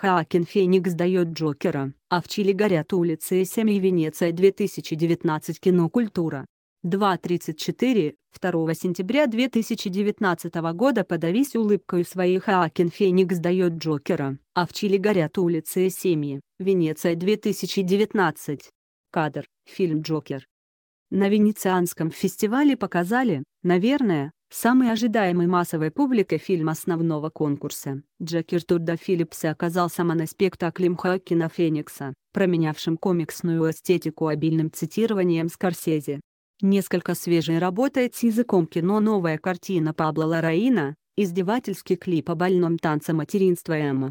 Хоакин Феникс дает Джокера, а в Чили горят улицы и семьи Венеция 2019 кинокультура. 2.34, 2 сентября 2019 года подавись улыбкой своей Хоакин Феникс дает Джокера, а в Чили горят улицы и семьи, Венеция 2019. Кадр, фильм «Джокер». На Венецианском фестивале показали, наверное, Самой ожидаемой массовой публикой фильм основного конкурса Джекер Турда Филлипса оказался моноспектаклем Хоакина Феникса, променявшим комиксную эстетику обильным цитированием Скорсезе. Несколько свежей работает с языком кино новая картина Пабло Лараина, издевательский клип о больном танце материнства Эмма.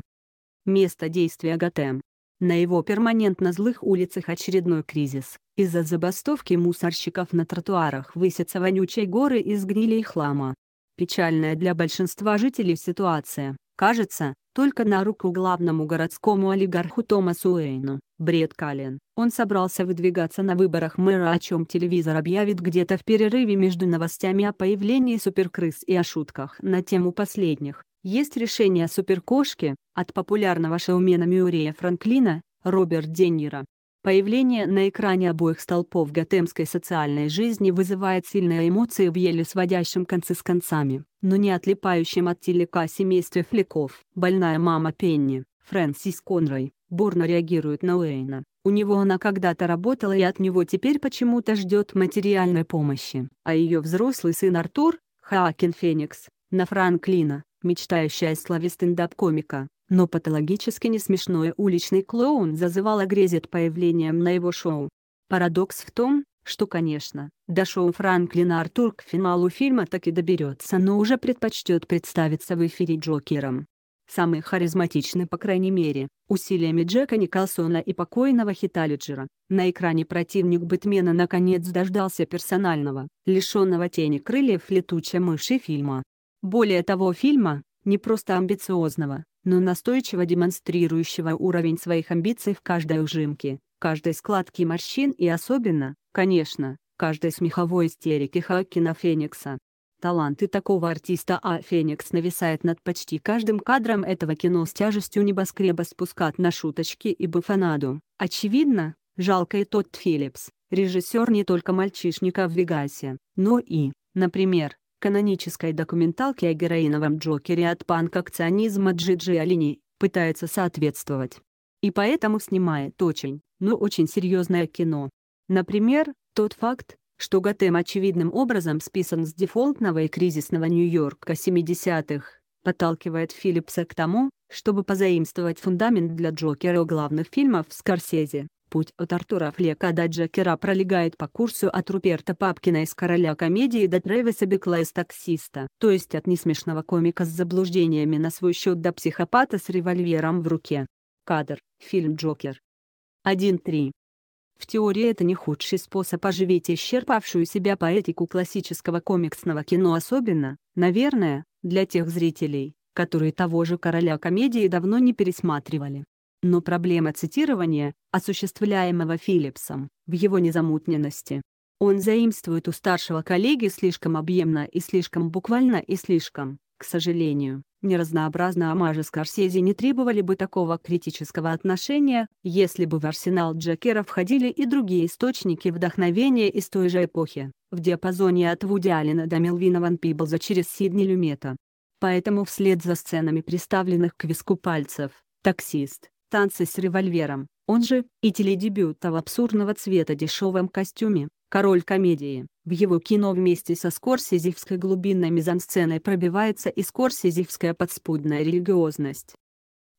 Место действия Готэм. На его перманентно злых улицах очередной кризис. Из-за забастовки мусорщиков на тротуарах высятся вонючие горы из гнили и хлама. Печальная для большинства жителей ситуация, кажется, только на руку главному городскому олигарху Томасу Уэйну, бред Каллен. Он собрался выдвигаться на выборах мэра, о чем телевизор объявит где-то в перерыве между новостями о появлении суперкрыс и о шутках на тему последних. Есть решение о суперкошке от популярного шоумена Мюррея Франклина, Роберт Деньера. Появление на экране обоих столпов готэмской социальной жизни вызывает сильные эмоции в еле сводящем концы с концами, но не отлипающем от телека семействе фликов. Больная мама Пенни, Фрэнсис Конрой, бурно реагирует на Уэйна. У него она когда-то работала и от него теперь почему-то ждет материальной помощи. А ее взрослый сын Артур, Хаакен Феникс, на Франклина, мечтающая о славе стендап-комика, но патологически не смешной уличный клоун зазывал грезит появлением на его шоу. Парадокс в том, что, конечно, до шоу Франклина Артур к финалу фильма так и доберется, но уже предпочтет представиться в эфире Джокером. Самый харизматичный, по крайней мере, усилиями Джека Николсона и покойного Хита на экране противник Бэтмена наконец дождался персонального, лишенного тени крыльев летучей мыши фильма. Более того фильма, не просто амбициозного, но настойчиво демонстрирующего уровень своих амбиций в каждой ужимке, каждой складке морщин и особенно, конечно, каждой смеховой истерике Хакина Феникса. Таланты такого артиста А. Феникс нависает над почти каждым кадром этого кино с тяжестью небоскреба спускат на шуточки и буфанаду. Очевидно, жалко и тот Филлипс, режиссер не только «Мальчишника в Вегасе», но и, например, канонической документалки о героиновом Джокере от панк-акционизма Джиджи Алини, пытается соответствовать. И поэтому снимает очень, но очень серьезное кино. Например, тот факт, что Готэм очевидным образом списан с дефолтного и кризисного Нью-Йорка 70-х, подталкивает Филлипса к тому, чтобы позаимствовать фундамент для Джокера у главных фильмов Скорсезе. Путь от Артура Флека до Джекера пролегает по курсу от Руперта Папкина из «Короля комедии» до Трэвиса Бекла из «Таксиста», то есть от несмешного комика с заблуждениями на свой счет до психопата с револьвером в руке. Кадр. Фильм «Джокер». 1.3. В теории это не худший способ оживить исчерпавшую себя поэтику классического комиксного кино особенно, наверное, для тех зрителей, которые того же «Короля комедии» давно не пересматривали но проблема цитирования, осуществляемого Филлипсом, в его незамутненности. Он заимствует у старшего коллеги слишком объемно и слишком буквально и слишком, к сожалению, неразнообразно Амажа Скорсезе не требовали бы такого критического отношения, если бы в арсенал Джекера входили и другие источники вдохновения из той же эпохи, в диапазоне от Вуди Алина до Мелвина Ван Пиблза через Сидни Люмета. Поэтому вслед за сценами приставленных к виску пальцев, таксист, танцы с револьвером, он же, и теледебюта в абсурдного цвета дешевом костюме, король комедии. В его кино вместе со скорсезевской глубинной мизансценой пробивается и скорсезевская подспудная религиозность.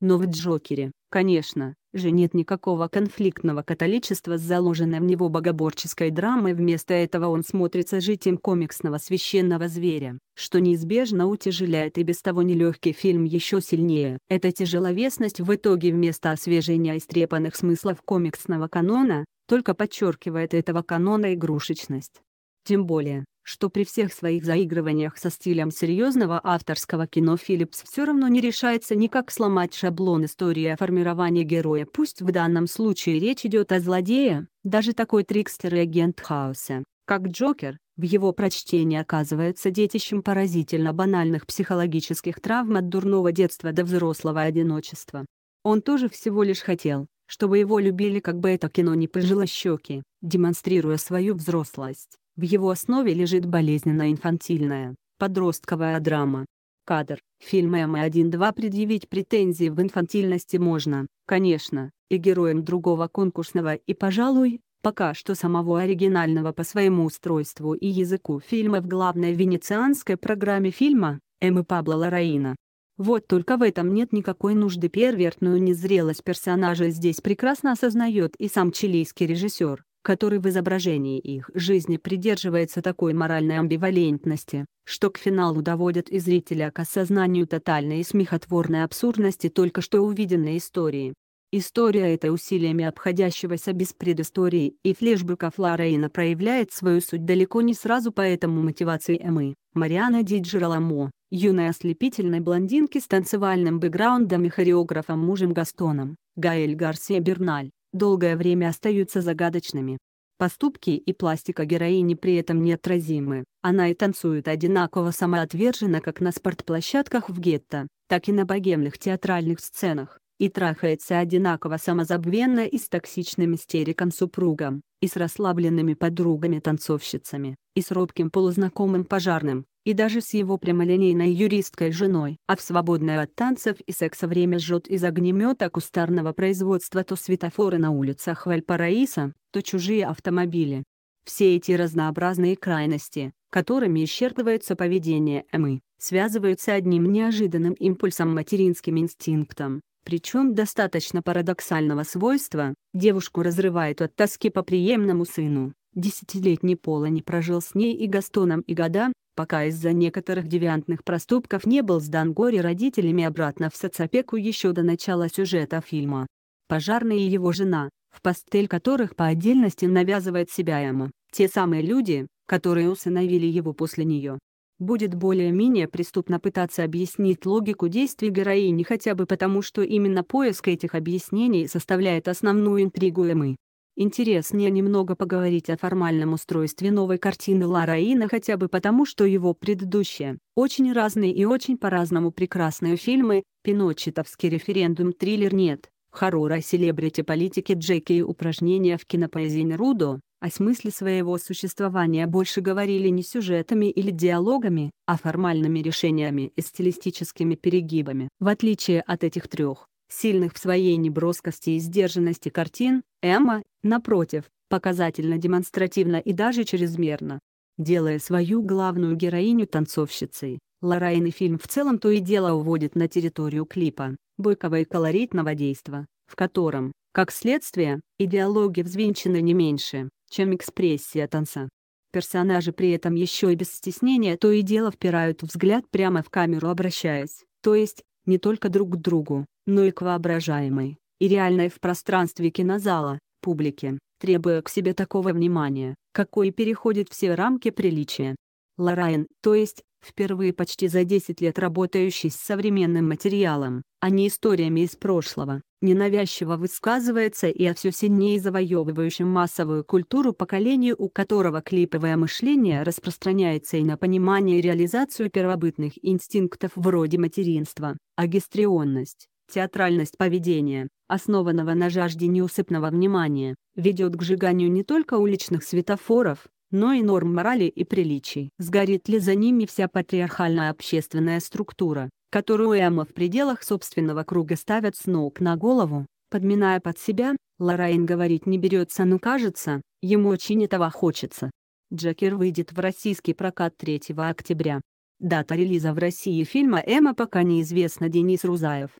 Но в «Джокере», конечно, же нет никакого конфликтного католичества с заложенной в него богоборческой драмой, вместо этого он смотрится житием комиксного священного зверя, что неизбежно утяжеляет и без того нелегкий фильм еще сильнее. Эта тяжеловесность в итоге вместо освежения истрепанных смыслов комиксного канона, только подчеркивает этого канона игрушечность. Тем более, что при всех своих заигрываниях со стилем серьезного авторского кино Филлипс все равно не решается никак сломать шаблон истории о формировании героя. Пусть в данном случае речь идет о злодее, даже такой трикстер и агент хаоса, как Джокер, в его прочтении оказывается детищем поразительно банальных психологических травм от дурного детства до взрослого одиночества. Он тоже всего лишь хотел, чтобы его любили как бы это кино не пыжило щеки, демонстрируя свою взрослость. В его основе лежит болезненно-инфантильная, подростковая драма. Кадр. Фильм М1-2 предъявить претензии в инфантильности можно, конечно, и героям другого конкурсного и, пожалуй, пока что самого оригинального по своему устройству и языку фильма в главной венецианской программе фильма, Эммы Пабло Лараина. Вот только в этом нет никакой нужды первертную незрелость персонажа здесь прекрасно осознает и сам чилийский режиссер который в изображении их жизни придерживается такой моральной амбивалентности, что к финалу доводят и зрителя к осознанию тотальной и смехотворной абсурдности только что увиденной истории. История эта усилиями обходящегося без предыстории и флешбеков Лорейна проявляет свою суть далеко не сразу поэтому мотивации Эмы, Мариана Диджераламо, юной ослепительной блондинки с танцевальным бэкграундом и хореографом-мужем Гастоном, Гаэль Гарсия Берналь, долгое время остаются загадочными. Поступки и пластика героини при этом неотразимы. Она и танцует одинаково самоотверженно как на спортплощадках в гетто, так и на богемных театральных сценах и трахается одинаково самозабвенно и с токсичным истериком супругом, и с расслабленными подругами-танцовщицами, и с робким полузнакомым пожарным, и даже с его прямолинейной юристкой женой. А в свободное от танцев и секса время жжет из огнемета кустарного производства то светофоры на улицах Вальпараиса, то чужие автомобили. Все эти разнообразные крайности, которыми исчерпывается поведение Эмы, связываются одним неожиданным импульсом материнским инстинктом, причем достаточно парадоксального свойства, девушку разрывает от тоски по приемному сыну. Десятилетний Пола не прожил с ней и Гастоном и года, пока из-за некоторых девиантных проступков не был сдан горе родителями обратно в соцопеку еще до начала сюжета фильма. Пожарный и его жена, в постель которых по отдельности навязывает себя Эмма, те самые люди, которые усыновили его после нее будет более-менее преступно пытаться объяснить логику действий героини хотя бы потому, что именно поиск этих объяснений составляет основную интригу Эмы. Интереснее немного поговорить о формальном устройстве новой картины Лараина хотя бы потому, что его предыдущие, очень разные и очень по-разному прекрасные фильмы, пиночетовский референдум-триллер «Нет», хоррора селебрити политики Джеки и упражнения в кинопоэзии Нерудо, о смысле своего существования больше говорили не сюжетами или диалогами, а формальными решениями и стилистическими перегибами. В отличие от этих трех, сильных в своей неброскости и сдержанности картин, Эмма, напротив, показательно демонстративно и даже чрезмерно. Делая свою главную героиню танцовщицей, и фильм в целом то и дело уводит на территорию клипа, бойкого и колоритного действа, в котором, как следствие, идеология взвинчены не меньше, чем экспрессия танца. Персонажи при этом еще и без стеснения то и дело впирают взгляд прямо в камеру обращаясь, то есть, не только друг к другу, но и к воображаемой, и реальной в пространстве кинозала, публике, требуя к себе такого внимания, какое переходит все рамки приличия. Лорайн, то есть, впервые почти за 10 лет работающий с современным материалом, а не историями из прошлого, ненавязчиво высказывается и о все сильнее завоевывающем массовую культуру поколению, у которого клиповое мышление распространяется и на понимание и реализацию первобытных инстинктов вроде материнства, агестрионность, театральность поведения, основанного на жажде неусыпного внимания, ведет к сжиганию не только уличных светофоров, но и норм морали и приличий. Сгорит ли за ними вся патриархальная общественная структура? которую Эмма в пределах собственного круга ставят с ног на голову, подминая под себя, Лорайн говорить не берется, но ну, кажется, ему очень этого хочется. Джекер выйдет в российский прокат 3 октября. Дата релиза в России фильма «Эмма» пока неизвестна Денис Рузаев.